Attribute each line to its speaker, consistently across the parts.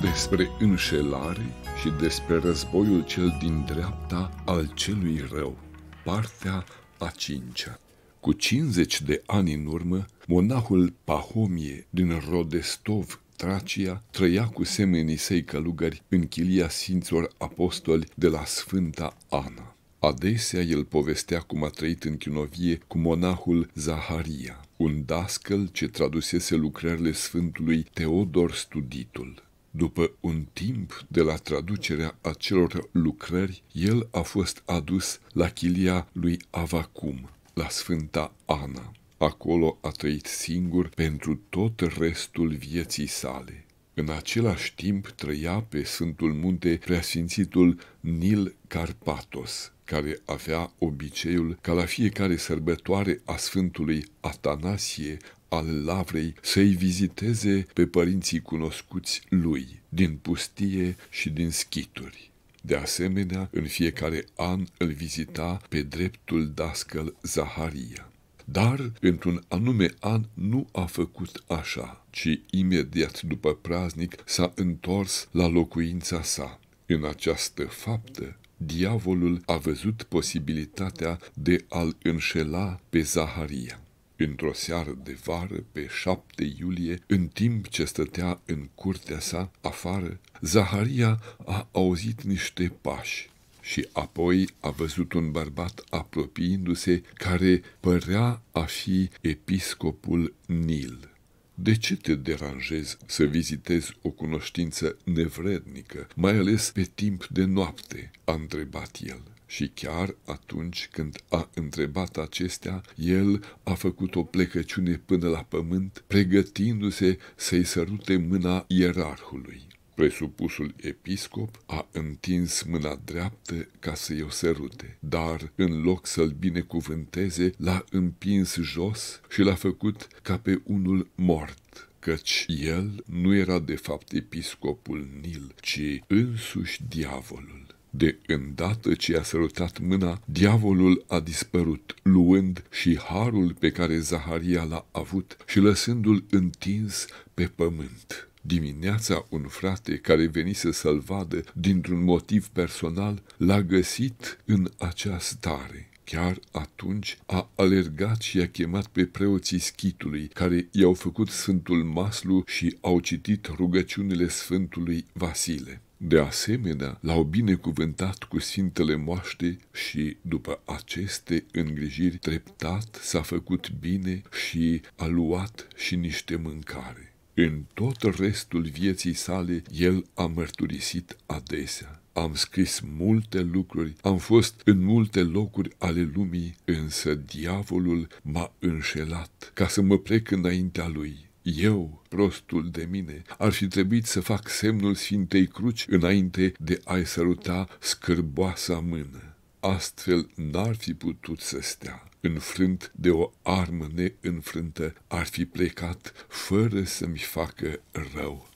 Speaker 1: despre înșelare și despre războiul cel din dreapta al celui rău. Partea a cincea Cu 50 de ani în urmă, monahul Pahomie din Rodestov, Tracia, trăia cu semenii săi călugări în chilia Sfinților Apostoli de la Sfânta Ana. Adesea el povestea cum a trăit în chinovie cu monahul Zaharia, un dascăl ce tradusese lucrările Sfântului Teodor Studitul. După un timp de la traducerea acelor lucrări, el a fost adus la chilia lui Avacum, la Sfânta Ana. Acolo a trăit singur pentru tot restul vieții sale. În același timp trăia pe Sfântul Munte preasfințitul Nil Carpatos, care avea obiceiul ca la fiecare sărbătoare a Sfântului Atanasie al Lavrei să-i viziteze pe părinții cunoscuți lui, din pustie și din schituri. De asemenea, în fiecare an îl vizita pe dreptul dascăl Zaharia. Dar, într-un anume an, nu a făcut așa, ci imediat după praznic s-a întors la locuința sa. În această faptă, diavolul a văzut posibilitatea de a-l înșela pe Zaharia. Într-o seară de vară, pe 7 iulie, în timp ce stătea în curtea sa, afară, Zaharia a auzit niște pași și apoi a văzut un bărbat apropiindu-se care părea a fi episcopul Nil. De ce te deranjezi să vizitezi o cunoștință nevrednică, mai ales pe timp de noapte?" a întrebat el. Și chiar atunci când a întrebat acestea, el a făcut o plecăciune până la pământ, pregătindu-se să-i sărute mâna ierarhului. Presupusul episcop a întins mâna dreaptă ca să-i o sărute, dar, în loc să-l binecuvânteze, l-a împins jos și l-a făcut ca pe unul mort căci el nu era de fapt episcopul Nil, ci însuși diavolul. De îndată ce a sărutat mâna, diavolul a dispărut, luând și harul pe care Zaharia l-a avut și lăsându-l întins pe pământ. Dimineața un frate care veni să să-l vadă dintr-un motiv personal l-a găsit în acea stare. Chiar atunci a alergat și a chemat pe preoții schitului, care i-au făcut Sfântul Maslu și au citit rugăciunile Sfântului Vasile. De asemenea, l-au binecuvântat cu sfintele moaște și, după aceste îngrijiri, treptat s-a făcut bine și a luat și niște mâncare. În tot restul vieții sale, el a mărturisit adesea. Am scris multe lucruri, am fost în multe locuri ale lumii, însă diavolul m-a înșelat ca să mă plec înaintea lui. Eu, prostul de mine, ar fi trebuit să fac semnul Sfintei Cruci înainte de a-i săruta scârboasa mână astfel n-ar fi putut să stea. Înfrânt de o armă neînfrântă, ar fi plecat fără să-mi facă rău.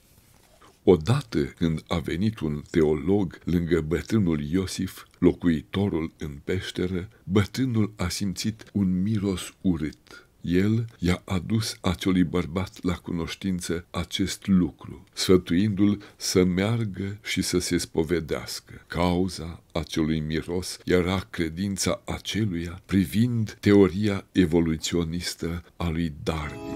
Speaker 1: Odată când a venit un teolog lângă bătrânul Iosif, locuitorul în peșteră, bătrânul a simțit un miros urât. El i-a adus acelui bărbat la cunoștință acest lucru, sfătuindu-l să meargă și să se spovedească. Cauza acelui miros era credința aceluia privind teoria evoluționistă a lui Darwin.